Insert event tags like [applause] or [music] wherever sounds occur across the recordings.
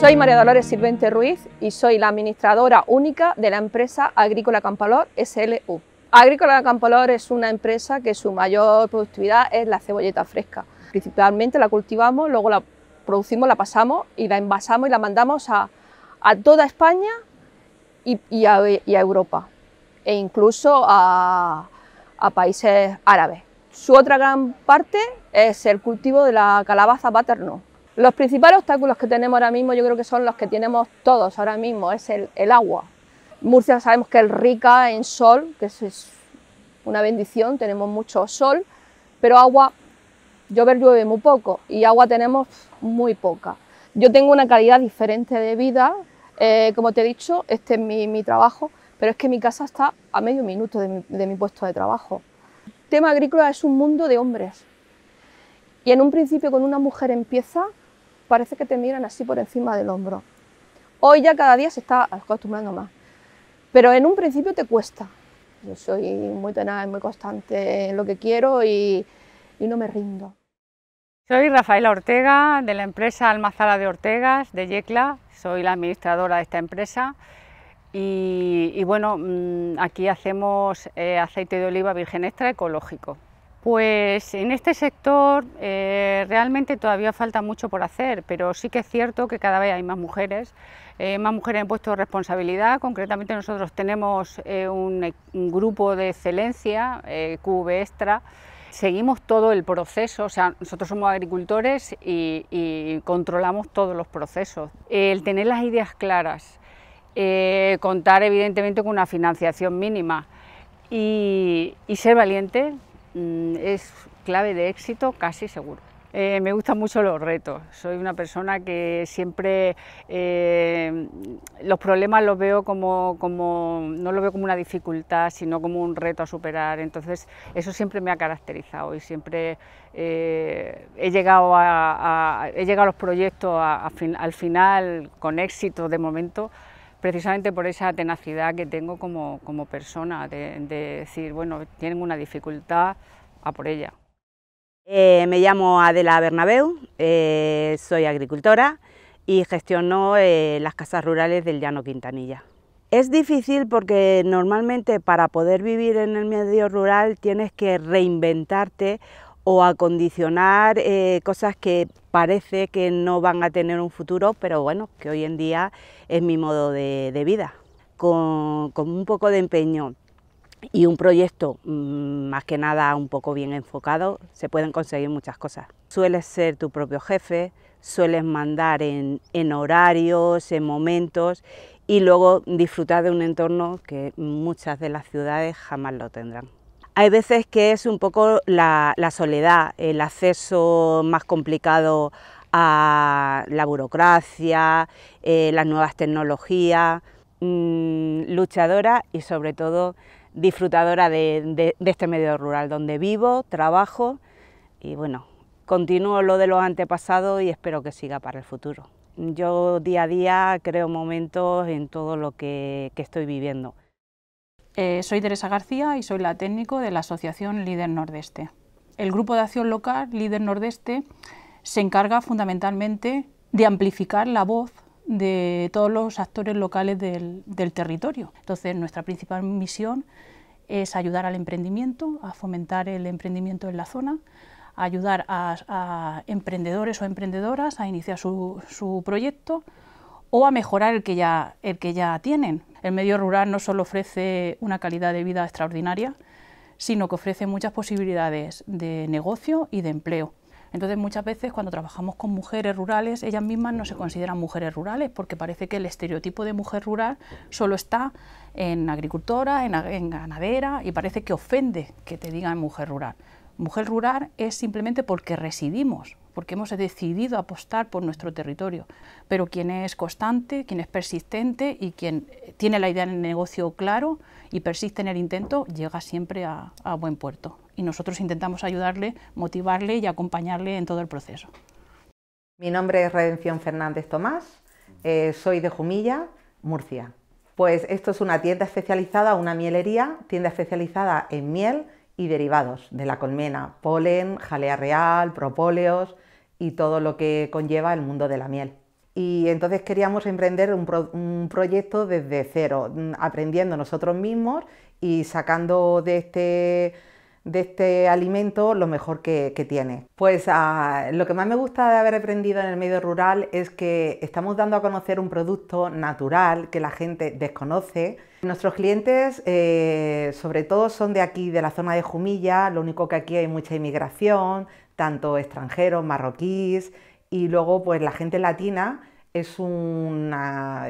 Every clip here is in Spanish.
Soy María Dolores Silvente Ruiz y soy la administradora única de la empresa Agrícola Campalor SLU. Agrícola Campalor es una empresa que su mayor productividad es la cebolleta fresca. Principalmente la cultivamos, luego la producimos, la pasamos y la envasamos y la mandamos a, toda España y, a, Europa e incluso a, a países árabes. Su otra gran parte es el cultivo de la calabaza paterno. Los principales obstáculos que tenemos ahora mismo yo creo que son los que tenemos todos ahora mismo, es el, agua. Murcia sabemos que es rica en sol, que es, una bendición, tenemos mucho sol, pero agua, llover llueve muy poco y agua tenemos muy poca. Yo tengo una calidad diferente de vida, eh, como te he dicho, este es mi, trabajo, pero es que mi casa está a medio minuto de mi, de mi puesto de trabajo. El tema agrícola es un mundo de hombres y en un principio con una mujer empieza parece que te miran así por encima del hombro. Hoy ya cada día se está acostumbrando más, pero en un principio te cuesta. Yo soy muy tenaz, muy constante en lo que quiero y, no me rindo. Soy Rafaela Ortega, de la empresa Almazara de Ortegas, de Yecla. Soy la administradora de esta empresa. Y, bueno, mm, aquí hacemos eh, aceite de oliva virgen extra ecológico. Pues en este sector eh, realmente todavía falta mucho por hacer, pero sí que es cierto que cada vez hay más mujeres, eh, más mujeres en puestos de responsabilidad. Concretamente nosotros tenemos eh, un, grupo de excelencia, QV Extra, seguimos todo el proceso, o sea, nosotros somos agricultores y, controlamos todos los procesos. El tener las ideas claras, contar evidentemente con una financiación mínima y, y, ser valiente, Mm, es clave de éxito casi seguro. Eh, me gustan mucho los retos. Soy una persona que siempre eh, los problemas los veo como, no lo veo como una dificultad, sino como un reto a superar. Entonces, eso siempre me ha caracterizado y siempre eh, he, llegado a, he llegado a los proyectos al final con éxito de momento precisamente por esa tenacidad que tengo como, persona, de, decir, bueno, tienen una dificultad, a por ella. Eh, me llamo Adela Bernabeu, eh, soy agricultora y gestiono eh, las casas rurales del Llano Quintanilla. Es difícil porque normalmente para poder vivir en el medio rural tienes que reinventarte o acondicionar eh, cosas que parece que no van a tener un futuro, pero bueno, que hoy en día es mi modo de, vida. Con, un poco de empeño y un proyecto mm, más que nada un poco bien enfocado, se pueden conseguir muchas cosas. Sueles ser tu propio jefe, sueles mandar en horarios, en momentos y luego disfrutar de un entorno que muchas de las ciudades jamás lo tendrán. Hay veces que es un poco la, soledad, el acceso más complicado a la burocracia, eh, las nuevas tecnologías, mm, luchadora y sobre todo disfrutadora de, este medio rural donde vivo, trabajo y bueno, continúo lo de los antepasados y espero que siga para el futuro. Yo día a día creo momentos en todo lo que estoy viviendo. Eh, soy Teresa García y soy la técnico de la Asociación Líder Nordeste. El grupo de acción local Líder Nordeste se encarga fundamentalmente de amplificar la voz de todos los actores locales del, territorio. Entonces, nuestra principal misión es ayudar al emprendimiento, a fomentar el emprendimiento en la zona, ayudar a, emprendedores o emprendedoras a iniciar su, proyecto o a mejorar el que ya tienen. El medio rural no solo ofrece una calidad de vida extraordinaria, sino que ofrece muchas posibilidades de negocio y de empleo. Entonces muchas veces cuando trabajamos con mujeres rurales, ellas mismas no se consideran mujeres rurales porque parece que el estereotipo de mujer rural solo está en agricultora, en, ganadera y parece que ofende que te digan mujer rural. Mujer rural es simplemente porque residimos, porque hemos decidido apostar por nuestro territorio. Pero quien es constante, quien es persistente y quien tiene la idea en el negocio claro y persiste en el intento, llega siempre a, buen puerto. Y nosotros intentamos ayudarle, motivarle y acompañarle en todo el proceso. Mi nombre es Redención Fernández Tomás, eh, soy de Jumilla, Murcia. Pues esto es una tienda especializada, una mielería, tienda especializada en miel y derivados de la colmena, polen, jalea real, propóleos, y todo lo que conlleva el mundo de la miel. Y entonces queríamos emprender un, proyecto desde cero, mm, aprendiendo nosotros mismos y sacando de este de este alimento lo mejor que, tiene. Pues ah, lo que más me gusta de haber aprendido en el medio rural es que estamos dando a conocer un producto natural que la gente desconoce. Nuestros clientes eh, sobre todo son de aquí, de la zona de Jumilla, lo único que aquí hay mucha inmigración, tanto extranjeros, marroquíes, y luego pues la gente latina es una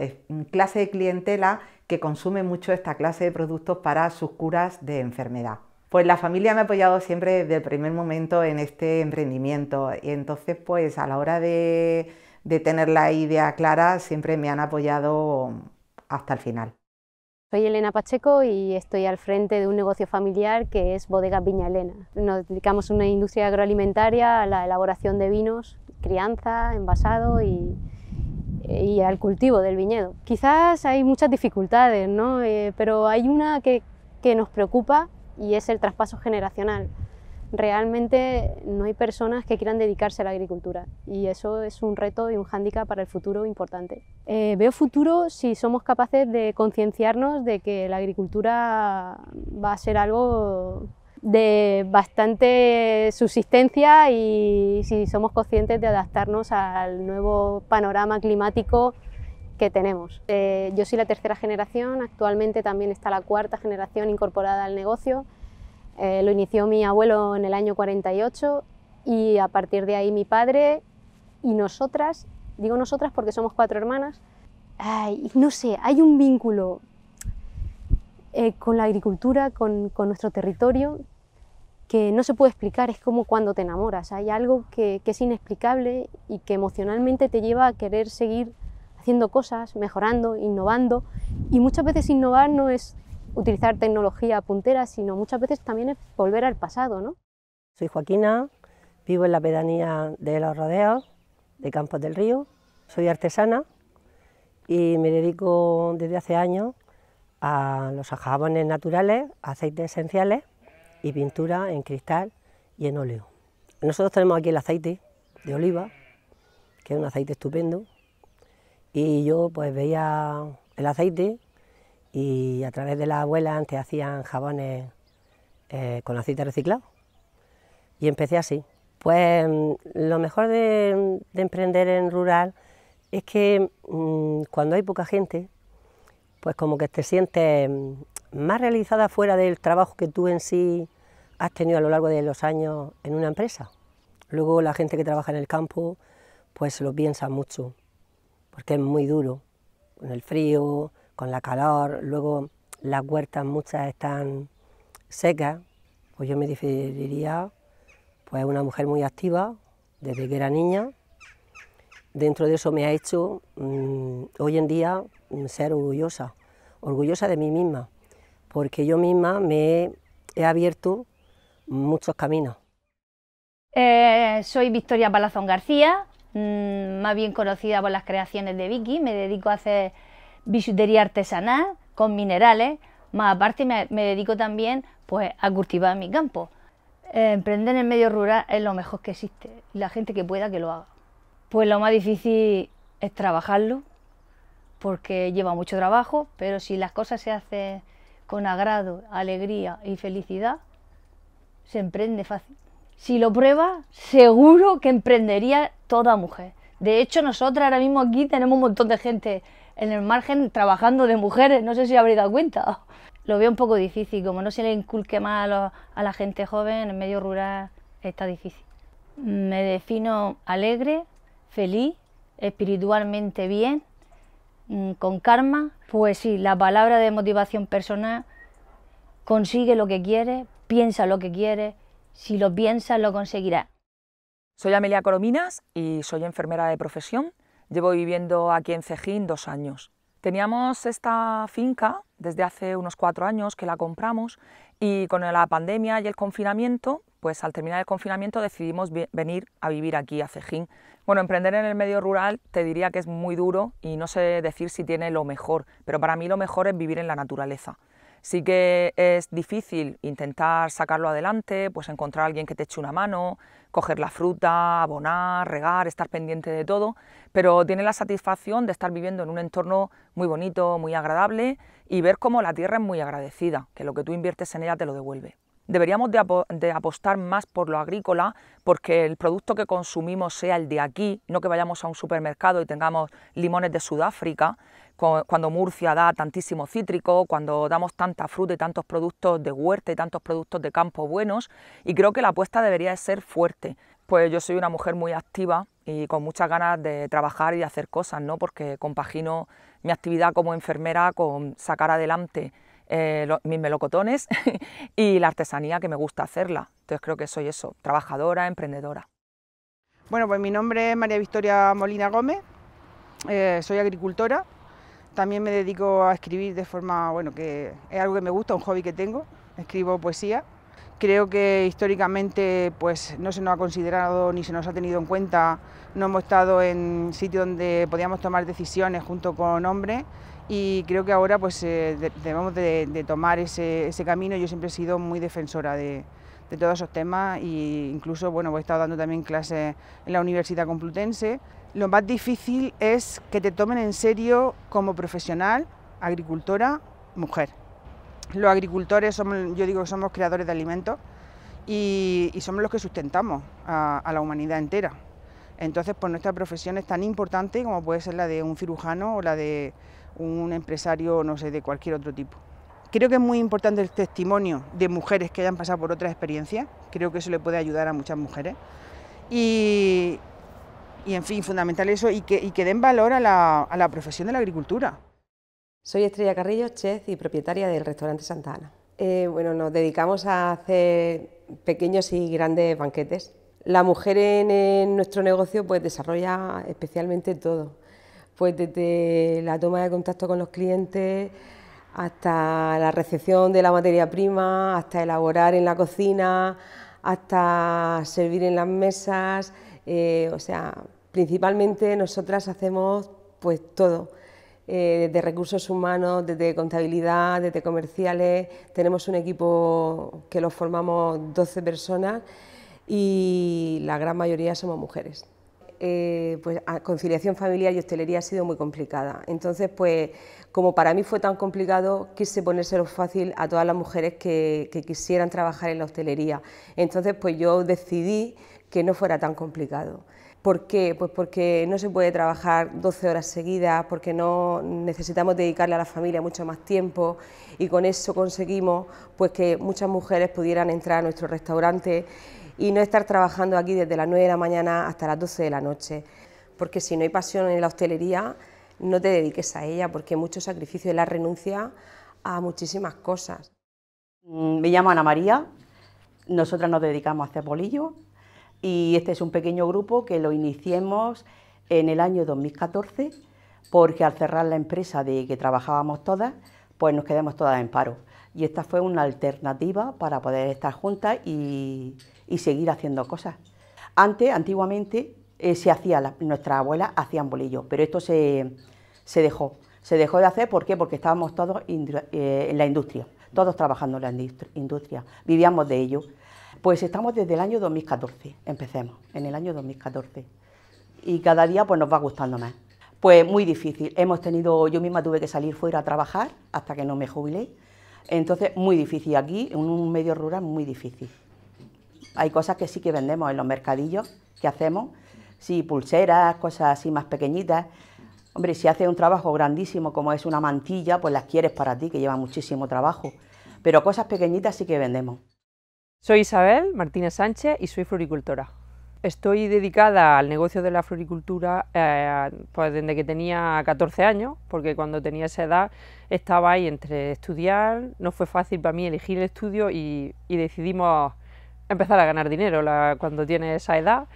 clase de clientela que consume mucho esta clase de productos para sus curas de enfermedad. Pues la familia me ha apoyado siempre desde el primer momento en este emprendimiento y entonces pues a la hora de tener la idea clara siempre me han apoyado hasta el final. Soy Elena Pacheco y estoy al frente de un negocio familiar que es Bodega Viña Elena. Nos dedicamos a una industria agroalimentaria, a la elaboración de vinos, crianza, envasado y, al cultivo del viñedo. Quizás hay muchas dificultades, ¿no? Eh, pero hay una que nos preocupa y es el traspaso generacional realmente no hay personas que quieran dedicarse a la agricultura y eso es un reto y un hándicap para el futuro importante. Eh, veo futuro si somos capaces de concienciarnos de que la agricultura va a ser algo de bastante subsistencia y si somos conscientes de adaptarnos al nuevo panorama climático que tenemos. Eh, yo soy la tercera generación, actualmente también está la cuarta generación incorporada al negocio eh, lo inició mi abuelo en el año 48 y a partir de ahí mi padre y nosotras, digo nosotras porque somos cuatro hermanas, no sé, hay un vínculo eh, con la agricultura, con, nuestro territorio, que no se puede explicar, es como cuando te enamoras, hay algo que es inexplicable y que emocionalmente te lleva a querer seguir haciendo cosas, mejorando, innovando, y muchas veces innovar no es utilizar tecnología puntera, sino muchas veces también es volver al pasado. ¿no? Soy Joaquina, vivo en la pedanía de Los Rodeos, de Campos del Río, soy artesana y me dedico desde hace años a los jabones naturales, aceites esenciales y pintura en cristal y en óleo. Nosotros tenemos aquí el aceite de oliva, que es un aceite estupendo, y yo pues veía el aceite y a través de la abuela antes hacían jabones eh, con aceite reciclado. Y empecé así. Pues mm, lo mejor de, emprender en rural es que mm, cuando hay poca gente, pues como que te sientes mm, más realizada fuera del trabajo que tú en sí has tenido a lo largo de los años en una empresa. Luego la gente que trabaja en el campo pues lo piensa mucho, porque es muy duro, con el frío, con la calor, luego las huertas muchas están secas, pues yo me definiría pues una mujer muy activa desde que era niña. Dentro de eso me ha hecho mm, hoy en día ser orgullosa, orgullosa de mí misma, porque yo misma me he, abierto muchos caminos. Eh, soy Victoria Palazón García, mm, más bien conocida por las creaciones de Vicky, me dedico a hacer bisutería artesanal con minerales, más aparte me, dedico también pues, a cultivar mi campo. Eh, emprender en el medio rural es lo mejor que existe, la gente que pueda que lo haga. Pues lo más difícil es trabajarlo, porque lleva mucho trabajo, pero si las cosas se hacen con agrado, alegría y felicidad, se emprende fácil. Si lo pruebas, seguro que emprendería toda mujer. De hecho, nosotros ahora mismo aquí tenemos un montón de gente en el margen trabajando de mujeres, no sé si habréis dado cuenta. Lo veo un poco difícil, como no se le inculque más a, la gente joven, en medio rural está difícil. Me defino alegre, feliz, espiritualmente bien, mm, con karma. Pues sí, la palabra de motivación personal, consigue lo que quiere, piensa lo que quiere, si lo piensas lo conseguirás. Soy Amelia Corominas y soy enfermera de profesión. Llevo viviendo aquí en Cejín dos años. Teníamos esta finca desde hace unos cuatro años que la compramos y con la pandemia y el confinamiento, pues al terminar el confinamiento decidimos venir a vivir aquí a Cejín. Bueno, emprender en el medio rural te diría que es muy duro y no sé decir si tiene lo mejor, pero para mí lo mejor es vivir en la naturaleza. Sí que es difícil intentar sacarlo adelante, pues encontrar a alguien que te eche una mano, coger la fruta, abonar, regar, estar pendiente de todo, pero tiene la satisfacción de estar viviendo en un entorno muy bonito, muy agradable y ver cómo la tierra es muy agradecida, que lo que tú inviertes en ella te lo devuelve. Deberíamos de apostar más por lo agrícola porque el producto que consumimos sea el de aquí, no que vayamos a un supermercado y tengamos limones de Sudáfrica cuando Murcia da tantísimo cítrico, cuando damos tanta fruta y tantos productos de huerta y tantos productos de campo buenos, y creo que la apuesta debería de ser fuerte. Pues yo soy una mujer muy activa y con muchas ganas de trabajar y de hacer cosas, ¿no? porque compagino mi actividad como enfermera con sacar adelante eh, mis melocotones [laughs] y la artesanía que me gusta hacerla. Entonces creo que soy eso, trabajadora, emprendedora. Bueno, pues mi nombre es María Victoria Molina Gómez, eh, soy agricultora, también me dedico a escribir de forma, bueno, que es algo que me gusta, un hobby que tengo, escribo poesía. Creo que históricamente pues no se nos ha considerado ni se nos ha tenido en cuenta, no hemos estado en sitio donde podíamos tomar decisiones junto con hombres y creo que ahora pues eh, debemos de, tomar ese, camino. Yo siempre he sido muy defensora de, de todos esos temas e incluso bueno, he estado dando también clases en la Universidad Complutense. Lo más difícil es que te tomen en serio como profesional, agricultora, mujer. Los agricultores, somos, yo digo somos creadores de alimentos y, somos los que sustentamos a, la humanidad entera. Entonces, pues nuestra profesión es tan importante como puede ser la de un cirujano o la de un empresario, no sé, de cualquier otro tipo. Creo que es muy importante el testimonio de mujeres que hayan pasado por otras experiencias. Creo que eso le puede ayudar a muchas mujeres. Y, y en fin, fundamental eso y que, que den valor a la, profesión de la agricultura. Soy Estrella Carrillo, chef y propietaria del restaurante Santa Ana. Eh, bueno, nos dedicamos a hacer pequeños y grandes banquetes. La mujer en, nuestro negocio pues desarrolla especialmente todo, pues desde la toma de contacto con los clientes hasta la recepción de la materia prima, hasta elaborar en la cocina, hasta servir en las mesas, eh, o sea, Principalmente nosotras hacemos pues todo, eh, desde recursos humanos, desde contabilidad, desde comerciales, tenemos un equipo que lo formamos 12 personas y la gran mayoría somos mujeres. Eh, pues, conciliación familiar y hostelería ha sido muy complicada. Entonces, pues como para mí fue tan complicado, quise ponérselo fácil a todas las mujeres que, que quisieran trabajar en la hostelería. Entonces, pues yo decidí que no fuera tan complicado. ¿Por qué? Pues porque no se puede trabajar 12 horas seguidas, porque no necesitamos dedicarle a la familia mucho más tiempo y con eso conseguimos pues, que muchas mujeres pudieran entrar a nuestro restaurante y no estar trabajando aquí desde las 9 de la mañana hasta las 12 de la noche, porque si no hay pasión en la hostelería, no te dediques a ella, porque mucho sacrificio y la renuncia a muchísimas cosas. Mm, me llamo Ana María, nosotras nos dedicamos a hacer bolillos y este es un pequeño grupo que lo iniciemos en el año 2014 porque al cerrar la empresa de que trabajábamos todas, pues nos quedamos todas en paro. Y esta fue una alternativa para poder estar juntas y, seguir haciendo cosas. Antes, antiguamente, eh, se hacía, nuestra abuela hacían bolillos, pero esto se, se, dejó. Se dejó de hacer, ¿por qué? Porque estábamos todos eh, en la industria, todos trabajando en la industria, vivíamos de ello. Pues estamos desde el año 2014, empecemos, en el año 2014. Y cada día pues nos va gustando más. Pues muy difícil. Hemos tenido, yo misma tuve que salir fuera a trabajar hasta que no me jubilé. Entonces, muy difícil aquí, en un medio rural, muy difícil. Hay cosas que sí que vendemos en los mercadillos que hacemos, sí, pulseras, cosas así más pequeñitas. Hombre, si haces un trabajo grandísimo como es una mantilla, pues las quieres para ti, que lleva muchísimo trabajo. Pero cosas pequeñitas sí que vendemos. Soy Isabel Martínez Sánchez y soy floricultora. Estoy dedicada al negocio de la floricultura eh, pues desde que tenía 14 años, porque cuando tenía esa edad estaba ahí entre estudiar, no fue fácil para mí elegir el estudio y, decidimos empezar a ganar dinero cuando tiene esa edad.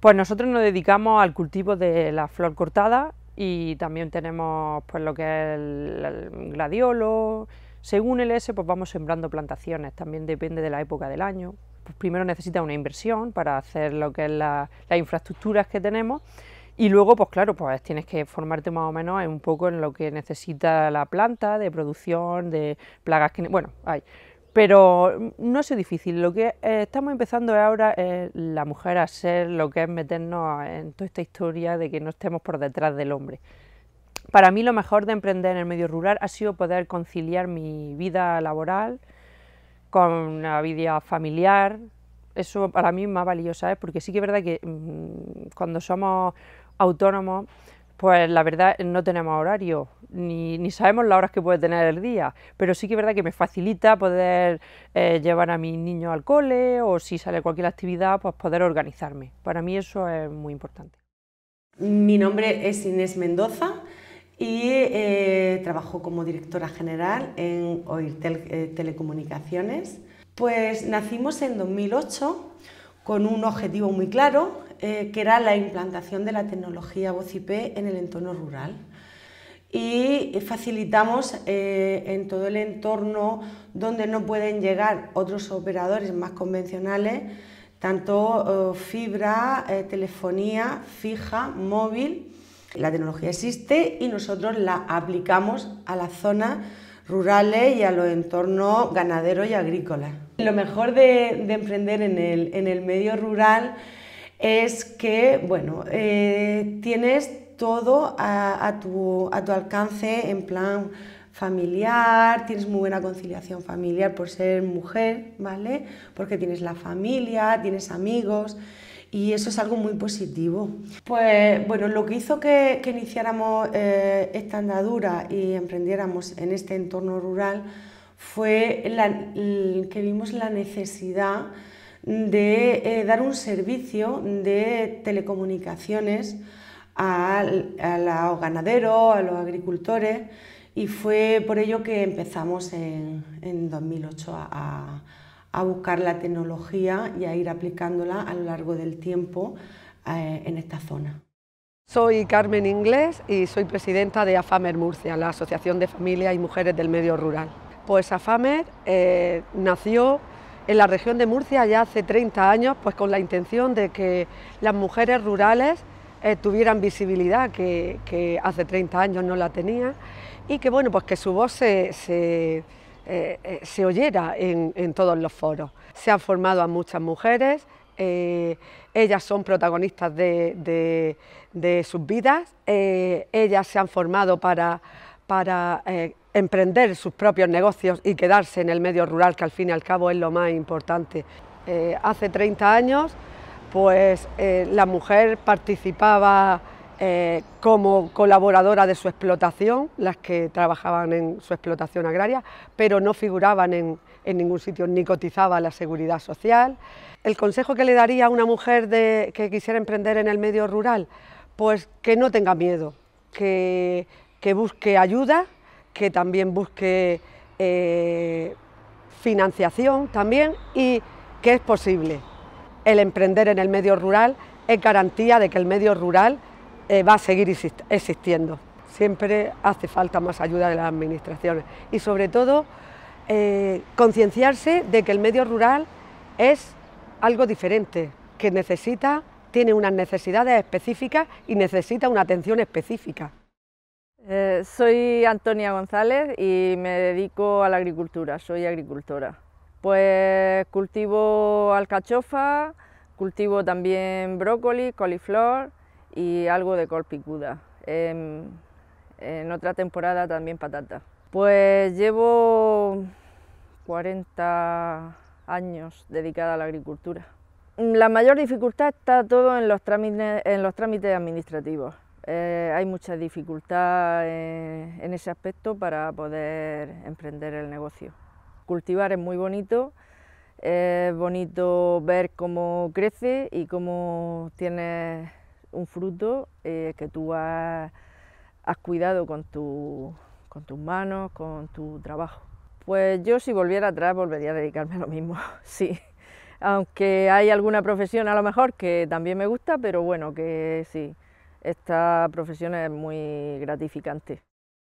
Pues nosotros nos dedicamos al cultivo de la flor cortada y también tenemos pues lo que es el gladiolo, según el e S, e, pues vamos sembrando plantaciones, también depende de la época del año. Pues primero necesita una inversión para hacer lo que es la, las infraestructuras que tenemos y luego, pues claro, pues tienes que formarte más o menos en un poco en lo que necesita la planta de producción, de plagas que... Bueno, hay. Pero mm, no es difícil, lo que eh, estamos empezando ahora es la mujer a ser lo que es meternos en toda esta historia de que no estemos por detrás del hombre. Para mí lo mejor de emprender en el medio rural ha sido poder conciliar mi vida laboral con la vida familiar. Eso para mí es más valioso, ¿sabes? ¿eh? Porque sí que es verdad que mm, cuando somos autónomos, pues la verdad no tenemos horario, ni, sabemos las horas que puede tener el día, pero sí que es verdad que me facilita poder eh, llevar a mis niños al cole o si sale cualquier actividad, pues poder organizarme. Para mí eso es muy importante. Mi nombre es Inés Mendoza, y eh, trabajó como directora general en OIR eh, Telecomunicaciones. Pues nacimos en 2008 con un objetivo muy claro, eh, que era la implantación de la tecnología voz en el entorno rural. Y facilitamos en todo el entorno donde no pueden llegar otros operadores más convencionales, tanto oh, fibra, telefonía fija, móvil, la tecnología existe y nosotros la aplicamos a las zonas rurales y a los entornos ganaderos y agrícolas. Lo mejor de, emprender en el, medio rural es que, bueno, eh, tienes todo a, a, tu, alcance en plan familiar, tienes muy buena conciliación familiar por ser mujer, ¿vale? Porque tienes la familia, tienes amigos y eso es algo muy positivo. Pues bueno, lo que hizo que, iniciáramos eh, esta andadura y emprendiéramos en este entorno rural fue que vimos la necesidad de eh, dar un servicio de telecomunicaciones a, los ganaderos, a los agricultores, y fue por ello que empezamos en, 2008 a a buscar la tecnología y a ir aplicándola a lo largo del tiempo eh, en esta zona. Soy Carmen Inglés y soy presidenta de AFAMER Murcia, la Asociación de Familias y Mujeres del Medio Rural. Pues AFAMER eh, nació en la región de Murcia ya hace 30 años, pues con la intención de que las mujeres rurales eh, tuvieran visibilidad que, hace 30 años no la tenían y que bueno, pues que su voz se eh, eh, se oyera en, todos los foros. Se han formado a muchas mujeres, eh, ellas son protagonistas de, sus vidas, ellas se han formado para, para emprender sus propios negocios y quedarse en el medio rural, que al fin y al cabo es lo más importante. hace 30 años, pues la mujer participaba eh, como colaboradora de su explotación, las que trabajaban en su explotación agraria, pero no figuraban en, ningún sitio, ni cotizaba la seguridad social. El consejo que le daría a una mujer que quisiera emprender en el medio rural, pues que no tenga miedo, que, busque ayuda, que también busque eh, financiación también y que es posible. El emprender en el medio rural es garantía de que el medio rural eh, va a seguir existiendo. Siempre hace falta más ayuda de las administraciones y sobre todo eh, concienciarse de que el medio rural es algo diferente, que necesita, tiene unas necesidades específicas y necesita una atención específica. Eh, soy Antonia González y me dedico a la agricultura, soy agricultora. Pues cultivo alcachofa, cultivo también brócoli, coliflor, y algo de col picuda. Em, en otra temporada también patata. Pues llevo 40 años dedicada a la agricultura. La mayor dificultad está todo en los trámites, en los trámites administrativos. Eh, hay mucha dificultad en, eh, en ese aspecto para poder emprender el negocio. Cultivar es muy bonito, es bonito ver cómo crece y cómo tiene un fruto eh, que tú has, cuidado con, tu, con tus manos, con tu trabajo. Pues yo si volviera atrás volvería a dedicarme a lo mismo, [laughs] sí. Aunque hay alguna profesión a lo mejor que también me gusta, pero bueno, que sí, esta profesión es muy gratificante.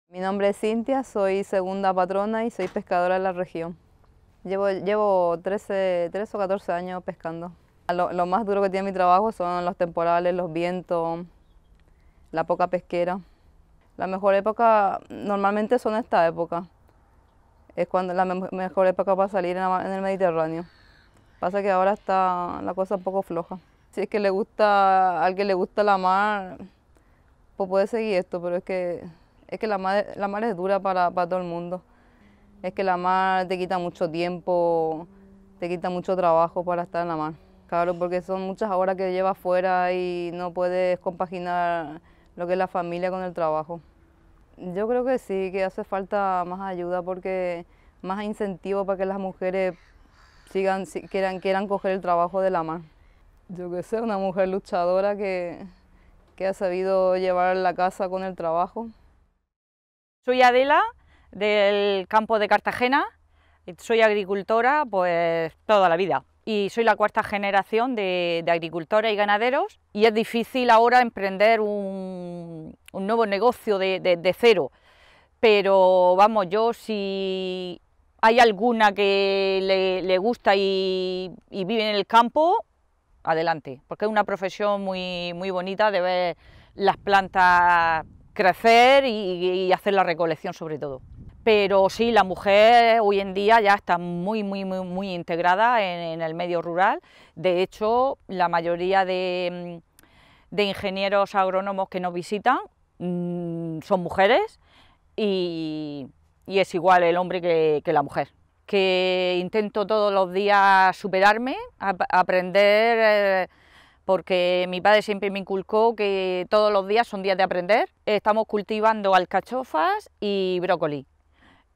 Mi nombre es Cintia, soy segunda patrona y soy pescadora de la región. Llevo, llevo 13, 13 o 14 años pescando. Lo, más duro que tiene mi trabajo son los temporales, los vientos, la poca pesquera. La mejor época normalmente son esta época. Es cuando la mejor época para salir en, el Mediterráneo. Pasa que ahora está la cosa un poco floja. Si es que le gusta, al que le gusta la mar, pues puede seguir esto, pero es que, es que la, mar, la mar es dura para, para todo el mundo. Es que la mar te quita mucho tiempo, te quita mucho trabajo para estar en la mar. Claro, porque son muchas horas que llevas fuera y no puedes compaginar lo que es la familia con el trabajo. Yo creo que sí, que hace falta más ayuda porque más incentivo para que las mujeres sigan, quieran, quieran coger el trabajo de la mano. Yo que sé, una mujer luchadora que, que ha sabido llevar la casa con el trabajo. Soy Adela, del campo de Cartagena, soy agricultora pues toda la vida y soy la cuarta generación de, agricultores y ganaderos y es difícil ahora emprender un, nuevo negocio de, cero, pero vamos, yo si hay alguna que le, gusta y, vive en el campo, adelante, porque es una profesión muy, muy bonita de ver las plantas crecer y hacer la recolección sobre todo pero sí, la mujer hoy en día ya está muy, muy, muy, integrada en, el medio rural. De hecho, la mayoría de, mm, ingenieros agrónomos que nos visitan mm, son mujeres y, es igual el hombre que, la mujer. Que intento todos los días superarme, aprender. Eh, porque mi padre siempre me inculcó que todos los días son días de aprender. Estamos cultivando alcachofas y brócoli.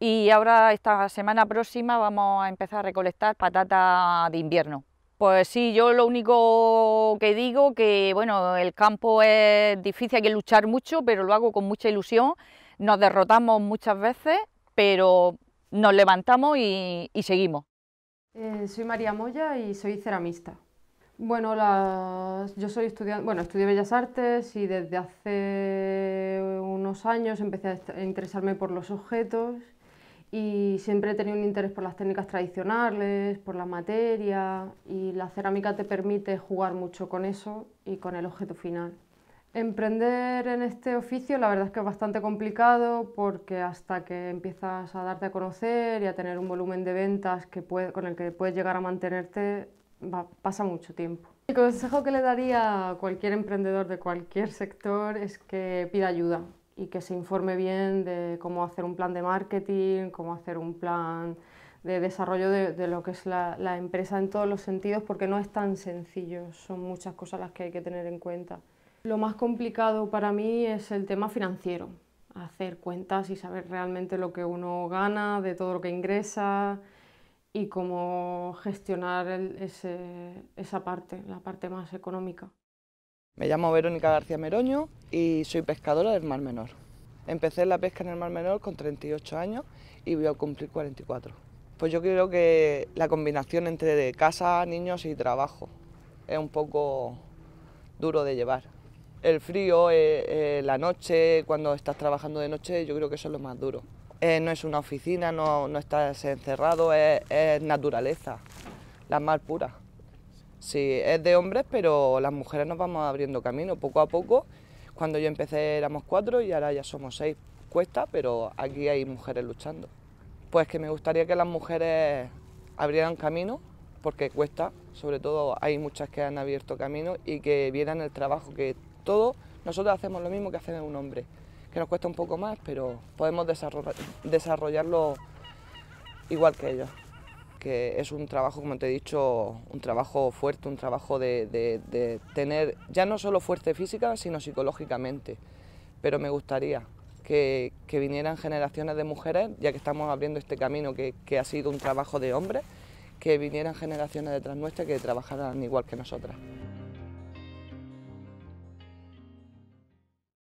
Y ahora esta semana próxima vamos a empezar a recolectar patata de invierno. Pues sí, yo lo único que digo que bueno, el campo es difícil, hay que luchar mucho, pero lo hago con mucha ilusión. Nos derrotamos muchas veces, pero nos levantamos y, seguimos. Eh, soy María Moya y soy ceramista. Bueno, yo soy estudiante, bueno, estudié Bellas Artes y desde hace unos años empecé a interesarme por los objetos y siempre he tenido un interés por las técnicas tradicionales, por la materia y la cerámica te permite jugar mucho con eso y con el objeto final. Emprender en este oficio la verdad es que es bastante complicado porque hasta que empiezas a darte a conocer y a tener un volumen de ventas con el que puedes llegar a mantenerte pasa mucho tiempo. El consejo que le daría a cualquier emprendedor de cualquier sector es que pida ayuda, y que se informe bien de cómo hacer un plan de marketing, cómo hacer un plan de desarrollo de, lo que es la, empresa en todos los sentidos, porque no es tan sencillo, son muchas cosas las que hay que tener en cuenta. Lo más complicado para mí es el tema financiero, hacer cuentas y saber realmente lo que uno gana, de todo lo que ingresa y cómo gestionar esa parte, la parte más económica. Me llamo Verónica García Meroño y soy pescadora del Mar Menor. Empecé la pesca en el Mar Menor con 38 años y voy a cumplir 44. Pues yo creo que la combinación entre casa, niños y trabajo es un poco duro de llevar. El frío, eh, eh, la noche, cuando estás trabajando de noche, yo creo que eso es lo más duro. Eh, no es una oficina, no, no estás encerrado, es, es naturaleza, la mar pura. Sí, es de hombres, pero las mujeres nos vamos abriendo camino poco a poco. Cuando yo empecé éramos cuatro y ahora ya somos seis. Cuesta, pero aquí hay mujeres luchando. Pues que me gustaría que las mujeres abrieran camino, porque cuesta, sobre todo hay muchas que han abierto camino y que vieran el trabajo, que todo nosotros hacemos lo mismo que hace un hombre, que nos cuesta un poco más, pero podemos desarrollarlo igual que ellos. ...que es un trabajo, como te he dicho, un trabajo fuerte, un trabajo de, tener ya no solo fuerza física, sino psicológicamente. Pero me gustaría que, vinieran generaciones de mujeres, ya que estamos abriendo este camino que, ha sido un trabajo de hombres, que vinieran generaciones detrás nuestras que trabajaran igual que nosotras.